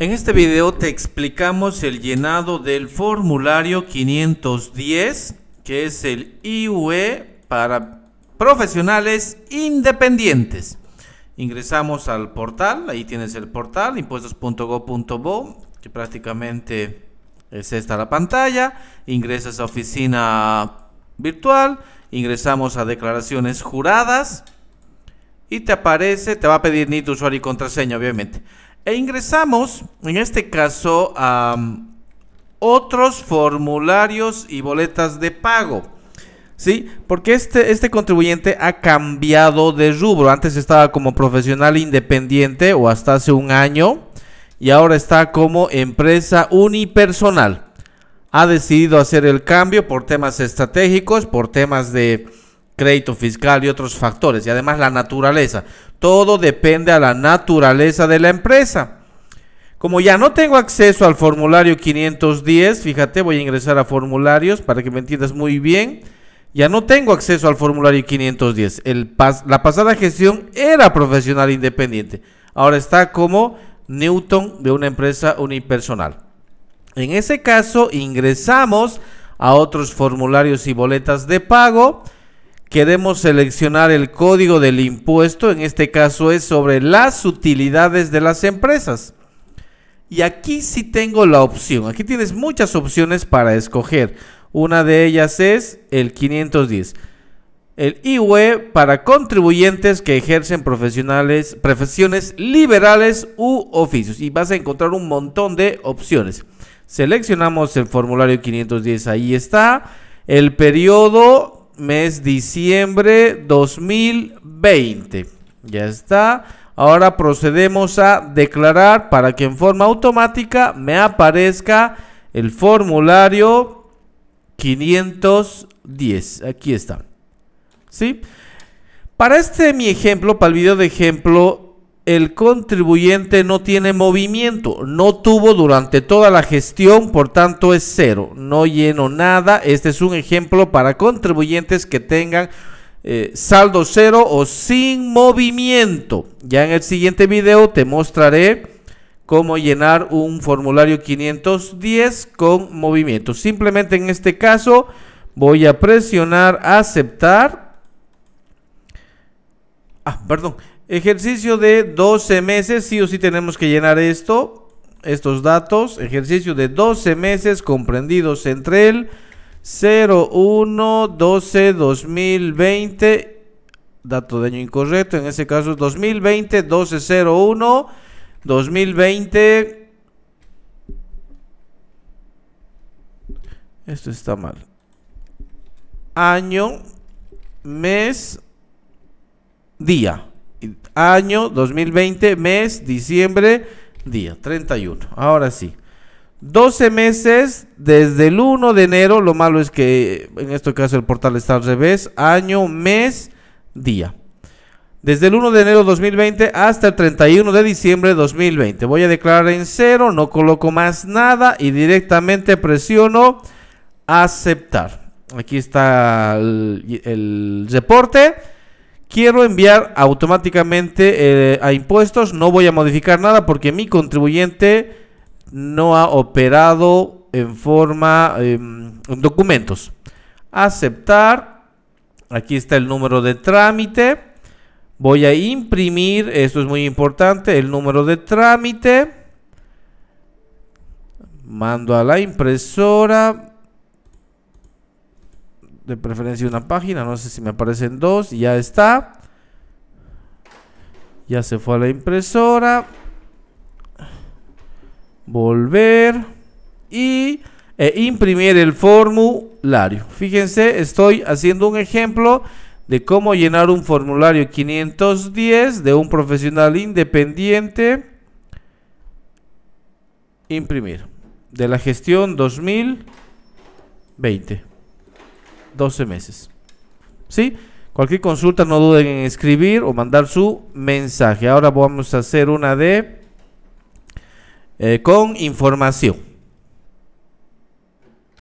En este video te explicamos el llenado del formulario 510, que es el IUE para profesionales independientes. Ingresamos al portal, ahí tienes el portal impuestos.go.bo, que prácticamente es esta la pantalla. Ingresas a oficina virtual, ingresamos a declaraciones juradas y te aparece, te va a pedir ni tu usuario y contraseña, obviamente. E ingresamos, en este caso, a um, otros formularios y boletas de pago. ¿Sí? Porque este, este contribuyente ha cambiado de rubro. Antes estaba como profesional independiente o hasta hace un año. Y ahora está como empresa unipersonal. Ha decidido hacer el cambio por temas estratégicos, por temas de crédito fiscal y otros factores, y además la naturaleza. Todo depende a la naturaleza de la empresa. Como ya no tengo acceso al formulario 510, fíjate, voy a ingresar a formularios para que me entiendas muy bien. Ya no tengo acceso al formulario 510. El la pasada gestión era profesional independiente. Ahora está como Newton de una empresa unipersonal. En ese caso, ingresamos a otros formularios y boletas de pago queremos seleccionar el código del impuesto, en este caso es sobre las utilidades de las empresas. Y aquí sí tengo la opción, aquí tienes muchas opciones para escoger. Una de ellas es el 510. El IWE para contribuyentes que ejercen profesionales, profesiones liberales u oficios. Y vas a encontrar un montón de opciones. Seleccionamos el formulario 510, ahí está. El periodo mes diciembre 2020. Ya está. Ahora procedemos a declarar para que en forma automática me aparezca el formulario 510. Aquí está. ¿Sí? Para este mi ejemplo, para el video de ejemplo, el contribuyente no tiene movimiento, no tuvo durante toda la gestión, por tanto es cero, no lleno nada. Este es un ejemplo para contribuyentes que tengan eh, saldo cero o sin movimiento. Ya en el siguiente video te mostraré cómo llenar un formulario 510 con movimiento. Simplemente en este caso voy a presionar aceptar. Ah, perdón. Ejercicio de 12 meses, sí o sí tenemos que llenar esto, estos datos. Ejercicio de 12 meses comprendidos entre el 01 12 2020 dato de año incorrecto, en ese caso es 2020 01 2020 Esto está mal. Año, mes, día año 2020, mes, diciembre, día 31. Ahora sí. 12 meses desde el 1 de enero, lo malo es que eh, en este caso el portal está al revés, año, mes, día. Desde el 1 de enero 2020 hasta el 31 de diciembre 2020. Voy a declarar en cero, no coloco más nada y directamente presiono aceptar. Aquí está el, el reporte Quiero enviar automáticamente eh, a impuestos, no voy a modificar nada porque mi contribuyente no ha operado en forma em, documentos. Aceptar. Aquí está el número de trámite. Voy a imprimir, esto es muy importante, el número de trámite. Mando a la impresora de preferencia una página, no sé si me aparecen dos y ya está. Ya se fue a la impresora. Volver y e imprimir el formulario. Fíjense, estoy haciendo un ejemplo de cómo llenar un formulario 510 de un profesional independiente. Imprimir. De la gestión 2020. 12 meses. ¿Sí? Cualquier consulta no duden en escribir o mandar su mensaje. Ahora vamos a hacer una de eh, con información.